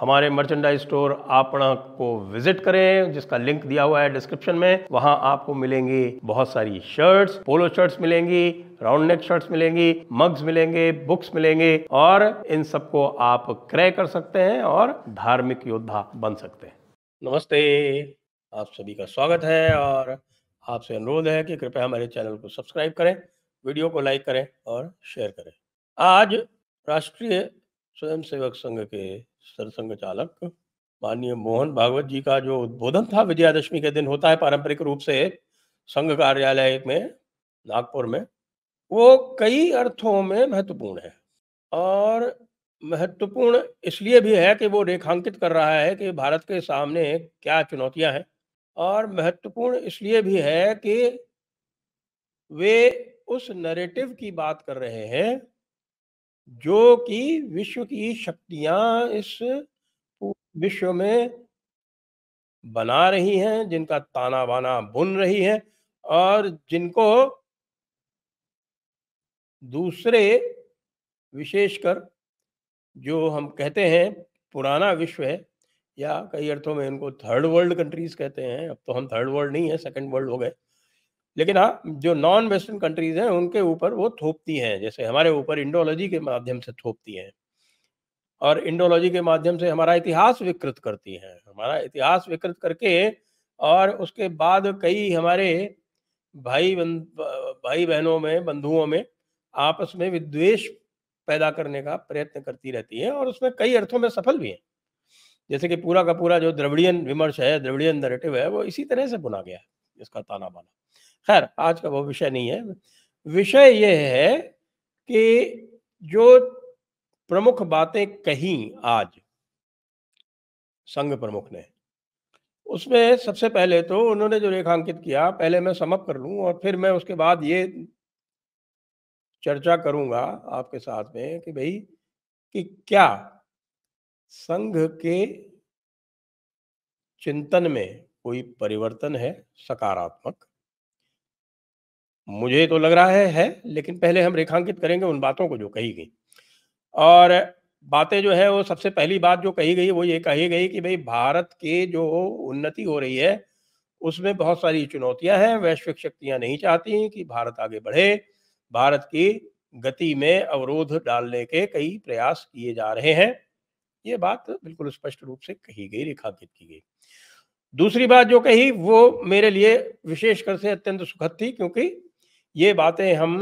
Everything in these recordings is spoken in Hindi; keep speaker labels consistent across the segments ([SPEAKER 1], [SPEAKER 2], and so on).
[SPEAKER 1] हमारे मर्चेंडाइज स्टोर आपणा को विजिट करें जिसका लिंक दिया हुआ है डिस्क्रिप्शन में वहां आपको मिलेंगी बहुत सारी शर्ट्स पोलो शर्ट्स मिलेंगी राउंड नेक शर्ट्स मिलेंगी मग्स मिलेंगे बुक्स मिलेंगे और इन सबको आप क्रय कर सकते हैं और धार्मिक योद्धा बन सकते हैं नमस्ते आप सभी का स्वागत है और आपसे अनुरोध है कि कृपया हमारे चैनल को सब्सक्राइब करें वीडियो को लाइक करें और शेयर करें आज राष्ट्रीय स्वयंसेवक संघ के सरसंघ चालक माननीय मोहन भागवत जी का जो उद्बोधन था विजयादशमी के दिन होता है पारंपरिक रूप से संघ कार्यालय में नागपुर में वो कई अर्थों में महत्वपूर्ण है और महत्वपूर्ण इसलिए भी है कि वो रेखांकित कर रहा है कि भारत के सामने क्या चुनौतियां हैं और महत्वपूर्ण इसलिए भी है कि वे उस नरेटिव की बात कर रहे हैं जो कि विश्व की शक्तियां इस विश्व में बना रही हैं जिनका ताना बाना बुन रही है और जिनको दूसरे विशेषकर जो हम कहते हैं पुराना विश्व है या कई अर्थों में इनको थर्ड वर्ल्ड कंट्रीज कहते हैं अब तो हम थर्ड वर्ल्ड नहीं है सेकंड वर्ल्ड हो गए लेकिन हाँ जो नॉन वेस्टर्न कंट्रीज हैं उनके ऊपर वो थोपती हैं जैसे हमारे ऊपर इंडोलॉजी के माध्यम से थोपती हैं और इंडोलॉजी के माध्यम से हमारा इतिहास विकृत करती हैं हमारा इतिहास विकृत करके और उसके बाद कई हमारे भाई बन, भाई बहनों में बंधुओं में आपस में विद्वेश पैदा करने का प्रयत्न करती रहती है और उसमें कई अर्थों में सफल भी है जैसे कि पूरा का पूरा जो द्रविड़ियन विमर्श है द्रविड़ियन नरेटिव है वो इसी तरह से बुना गया है इसका ताना बाना खैर आज का वो विषय नहीं है विषय यह है कि जो प्रमुख बातें कही आज संघ प्रमुख ने उसमें सबसे पहले तो उन्होंने जो रेखांकित किया पहले मैं समप कर लूं और फिर मैं उसके बाद ये चर्चा करूंगा आपके साथ में कि भाई कि क्या संघ के चिंतन में कोई परिवर्तन है सकारात्मक मुझे तो लग रहा है है लेकिन पहले हम रेखांकित करेंगे उन बातों को जो कही गई और बातें जो है वो सबसे पहली बात जो कही गई वो ये कही गई कि भाई भारत के जो उन्नति हो रही है उसमें बहुत सारी चुनौतियां हैं वैश्विक शक्तियां नहीं चाहती कि भारत आगे बढ़े भारत की गति में अवरोध डालने के कई प्रयास किए जा रहे हैं ये बात बिल्कुल स्पष्ट रूप से कही गई रेखांकित की गई दूसरी बात जो कही वो मेरे लिए विशेषकर से अत्यंत सुखद थी क्योंकि ये बातें हम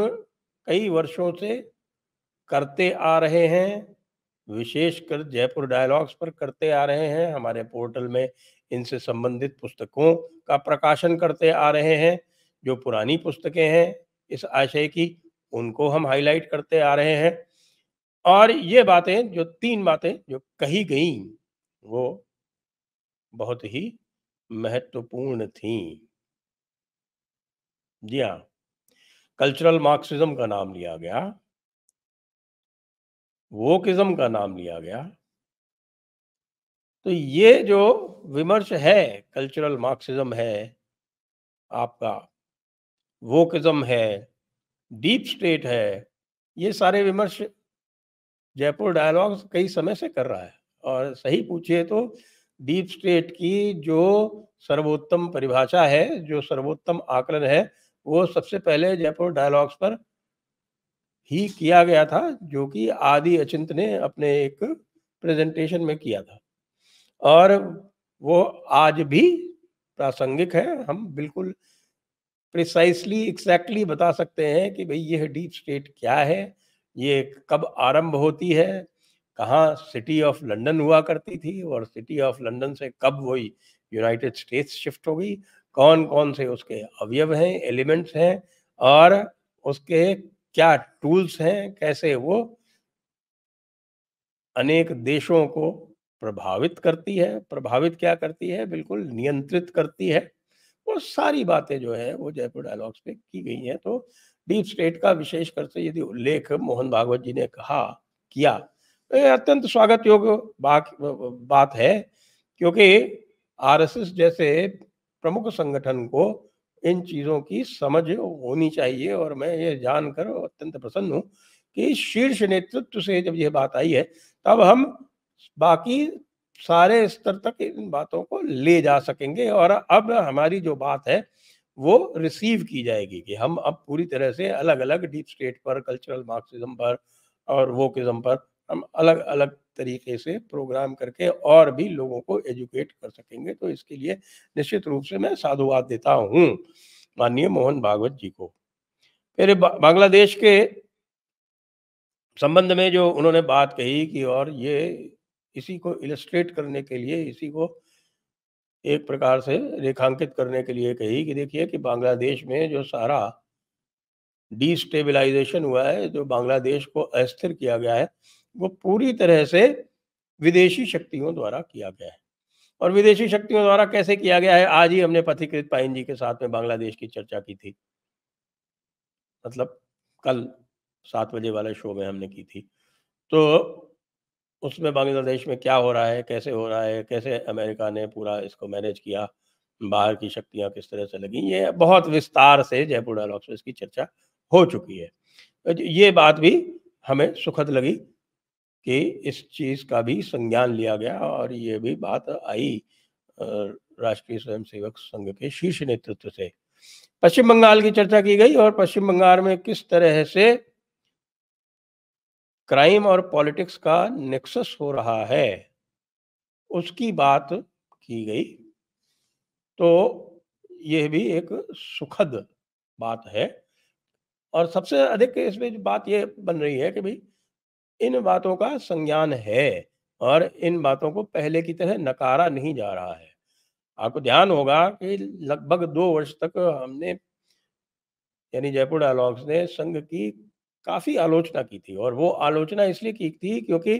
[SPEAKER 1] कई वर्षों से करते आ रहे हैं विशेषकर जयपुर डायलॉग्स पर करते आ रहे हैं हमारे पोर्टल में इनसे संबंधित पुस्तकों का प्रकाशन करते आ रहे हैं जो पुरानी पुस्तकें हैं इस आशय की उनको हम हाईलाइट करते आ रहे हैं और ये बातें जो तीन बातें जो कही गई वो बहुत ही महत्वपूर्ण थी जी हाँ कल्चरल मार्क्सिज्म का नाम लिया गया वोकिज्म का नाम लिया गया तो ये जो विमर्श है कल्चरल मार्क्सिज्म है आपका वोकिज्म है डीप स्टेट है ये सारे विमर्श जयपुर डायलॉग्स कई समय से कर रहा है और सही पूछिए तो डीप स्टेट की जो सर्वोत्तम परिभाषा है जो सर्वोत्तम आकलन है वो सबसे पहले जयपुर डायलॉग्स पर ही किया गया था जो कि आदि अचिंत ने अपने एक प्रेजेंटेशन में किया था और वो आज भी प्रासंगिक है हम बिल्कुल प्रिसाइसली एग्जैक्टली बता सकते हैं कि भाई यह डीप स्टेट क्या है ये कब आरंभ होती है कहाँ सिटी ऑफ लंदन हुआ करती थी और सिटी ऑफ लंदन से कब वही यूनाइटेड स्टेट्स शिफ्ट हो गई कौन कौन से उसके अवयव हैं एलिमेंट्स हैं और उसके क्या टूल्स हैं कैसे वो अनेक देशों को प्रभावित करती है प्रभावित क्या करती है बिल्कुल नियंत्रित करती है वो सारी बातें जो है वो जयपुर डायलॉग्स पे की गई हैं तो डीप स्टेट का विशेष कर से यदि उल्लेख मोहन भागवत जी ने कहा किया अत्यंत स्वागत योग्य बात बात है क्योंकि आरएसएस जैसे प्रमुख संगठन को इन चीज़ों की समझ होनी चाहिए और मैं ये जानकर अत्यंत प्रसन्न हूँ कि शीर्ष नेतृत्व से जब यह बात आई है तब हम बाकी सारे स्तर तक इन बातों को ले जा सकेंगे और अब हमारी जो बात है वो रिसीव की जाएगी कि हम अब पूरी तरह से अलग अलग डीप स्टेट पर कल्चरल मार्क्सिज्म पर और वोकिज्म पर हम अलग अलग तरीके से प्रोग्राम करके और भी लोगों को एजुकेट कर सकेंगे तो इसके लिए निश्चित रूप से मैं साधुवाद देता हूँ माननीय मोहन भागवत जी को फिर बांग्लादेश के संबंध में जो उन्होंने बात कही कि और ये इसी को इलस्ट्रेट करने के लिए इसी को एक प्रकार से रेखांकित करने के लिए कही कि देखिए कि बांग्लादेश में जो सारा डिस्टेबलाइजेशन हुआ है जो बांग्लादेश को अस्थिर किया गया है वो पूरी तरह से विदेशी शक्तियों द्वारा किया गया है और विदेशी शक्तियों द्वारा कैसे किया गया है आज ही हमने पथिकृत पाइन जी के साथ में बांग्लादेश की चर्चा की थी मतलब कल सात बजे वाले शो में हमने की थी तो उसमें बांग्लादेश में क्या हो रहा है कैसे हो रहा है कैसे अमेरिका ने पूरा इसको मैनेज किया बाहर की शक्तियां किस तरह से लगी ये बहुत विस्तार से जयपुर डायलॉग्स में इसकी चर्चा हो चुकी है ये बात भी हमें सुखद लगी कि इस चीज़ का भी संज्ञान लिया गया और ये भी बात आई राष्ट्रीय स्वयंसेवक संघ के शीर्ष नेतृत्व से पश्चिम बंगाल की चर्चा की गई और पश्चिम बंगाल में किस तरह से क्राइम और पॉलिटिक्स का नेक्सस हो रहा है उसकी बात की गई तो यह भी एक सुखद बात है और सबसे अधिक इसमें बात यह बन रही है कि भाई इन बातों का संज्ञान है और इन बातों को पहले की तरह नकारा नहीं जा रहा है आपको ध्यान होगा कि लगभग दो वर्ष तक हमने यानी जयपुर डायलॉग्स ने संघ की काफी आलोचना की थी और वो आलोचना इसलिए की थी क्योंकि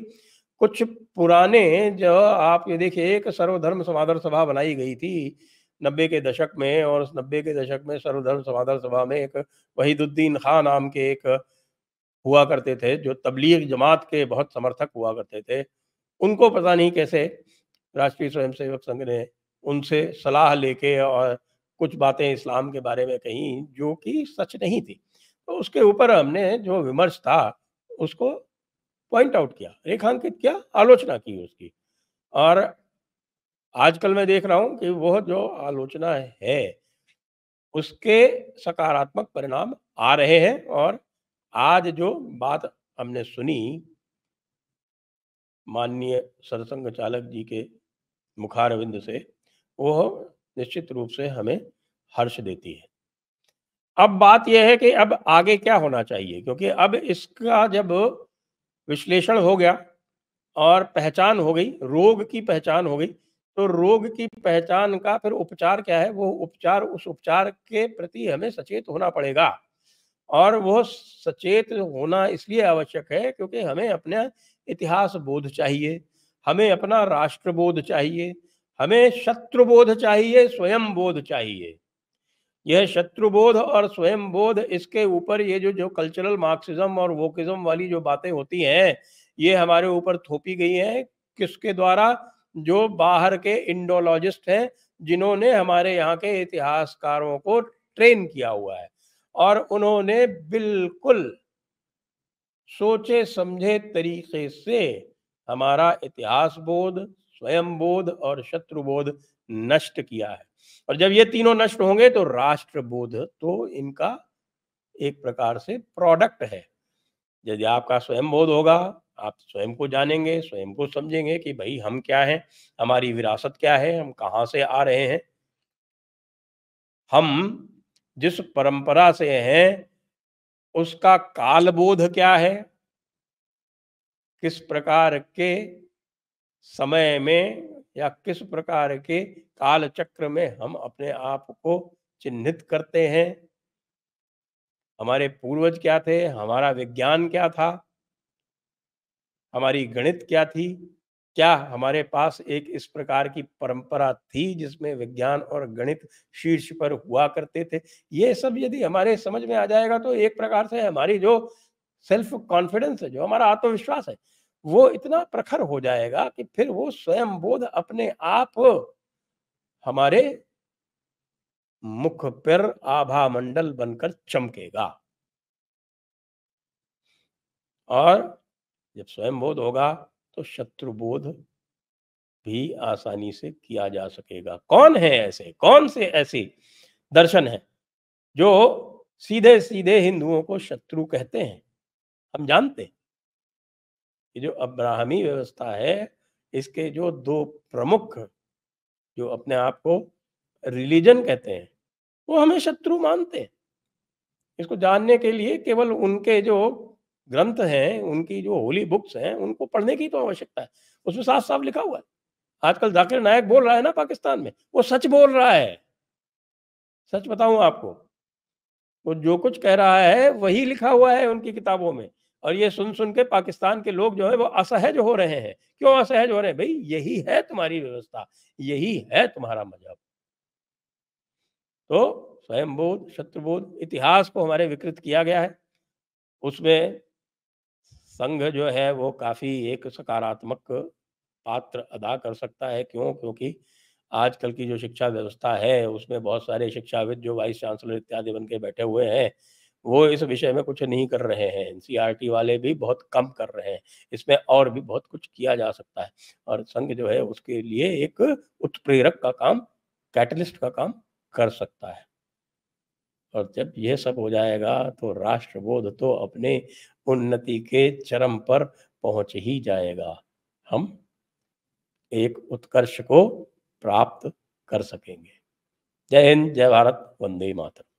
[SPEAKER 1] कुछ पुराने जो आप ये देखिए एक सर्वधर्म समाधान सभा बनाई गई थी नब्बे के दशक में और नब्बे के दशक में सर्वधर्म समाधान सभा में एक वहीदुद्दीन खान नाम के एक हुआ करते थे जो तबलीग जमात के बहुत समर्थक हुआ करते थे उनको पता नहीं कैसे राष्ट्रीय स्वयंसेवक संघ ने उनसे सलाह लेके और कुछ बातें इस्लाम के बारे में कही जो कि सच नहीं थी तो उसके ऊपर हमने जो विमर्श था उसको पॉइंट आउट किया रेखांकित किया आलोचना की उसकी और आजकल मैं देख रहा हूँ कि वह जो आलोचना है उसके सकारात्मक परिणाम आ रहे हैं और आज जो बात हमने सुनी माननीय सरसंग चालक जी के मुखारविंद से वो निश्चित रूप से हमें हर्ष देती है अब बात यह है कि अब आगे क्या होना चाहिए क्योंकि अब इसका जब विश्लेषण हो गया और पहचान हो गई रोग की पहचान हो गई तो रोग की पहचान का फिर उपचार क्या है वो उपचार उस उपचार के प्रति हमें सचेत होना पड़ेगा और वह सचेत होना इसलिए आवश्यक है क्योंकि हमें अपना इतिहास बोध चाहिए हमें अपना राष्ट्र बोध चाहिए हमें शत्रुबोध चाहिए स्वयं बोध चाहिए यह शत्रुबोध और स्वयं बोध इसके ऊपर ये जो जो कल्चरल मार्क्सिज्म और वोकिज्म वाली जो बातें होती हैं ये हमारे ऊपर थोपी गई हैं किसके द्वारा जो बाहर के इंडोलॉजिस्ट हैं जिन्होंने हमारे यहाँ के इतिहासकारों को ट्रेन किया हुआ है और उन्होंने बिल्कुल सोचे समझे तरीके से हमारा इतिहास बोध स्वयं बोध और शत्रु बोध नष्ट किया है और जब ये तीनों नष्ट होंगे तो राष्ट्र बोध तो इनका एक प्रकार से प्रोडक्ट है यदि आपका स्वयं बोध होगा आप स्वयं को जानेंगे स्वयं को समझेंगे कि भाई हम क्या हैं हमारी विरासत क्या है हम कहां से आ रहे हैं हम जिस परंपरा से हैं उसका कालबोध क्या है किस प्रकार के समय में या किस प्रकार के काल चक्र में हम अपने आप को चिन्हित करते हैं हमारे पूर्वज क्या थे हमारा विज्ञान क्या था हमारी गणित क्या थी क्या हमारे पास एक इस प्रकार की परंपरा थी जिसमें विज्ञान और गणित शीर्ष पर हुआ करते थे ये सब यदि हमारे समझ में आ जाएगा तो एक प्रकार से हमारी जो सेल्फ कॉन्फिडेंस है जो हमारा आत्मविश्वास है वो इतना प्रखर हो जाएगा कि फिर वो स्वयं बोध अपने आप हमारे मुख पर आभा मंडल बनकर चमकेगा और जब स्वयं बोध होगा तो शत्रुबोध भी आसानी से किया जा सकेगा कौन है ऐसे कौन से ऐसे दर्शन है जो सीधे सीधे हिंदुओं को शत्रु कहते हैं हम जानते हैं कि जो अब्राहमी व्यवस्था है इसके जो दो प्रमुख जो अपने आप को रिलीजन कहते हैं वो हमें शत्रु मानते हैं इसको जानने के लिए केवल उनके जो ग्रंथ हैं उनकी जो होली बुक्स हैं उनको पढ़ने की तो आवश्यकता है उसमें साफ साफ लिखा हुआ है आजकल जाकिर नायक बोल रहा है ना पाकिस्तान में वो सच बोल रहा है सच बताऊं आपको वो जो कुछ कह रहा है वही लिखा हुआ है उनकी किताबों में और ये सुन सुन के पाकिस्तान के लोग जो है वो असहज हो रहे हैं क्यों असहज हो रहे हैं भाई यही है तुम्हारी व्यवस्था यही है तुम्हारा मजहब तो स्वयं बोध शत्रुबोध इतिहास को हमारे विकृत किया गया है उसमें संघ जो है वो काफ़ी एक सकारात्मक पात्र अदा कर सकता है क्यों क्योंकि आजकल की जो शिक्षा व्यवस्था है उसमें बहुत सारे शिक्षाविद जो वाइस चांसलर इत्यादि बन के बैठे हुए हैं वो इस विषय में कुछ नहीं कर रहे हैं एन वाले भी बहुत कम कर रहे हैं इसमें और भी बहुत कुछ किया जा सकता है और संघ जो है उसके लिए एक उत्प्रेरक का काम कैटलिस्ट का काम कर सकता है और जब यह सब हो जाएगा तो राष्ट्रबोध तो अपने उन्नति के चरम पर पहुंच ही जाएगा हम एक उत्कर्ष को प्राप्त कर सकेंगे जय हिंद जय भारत वंदे मातरम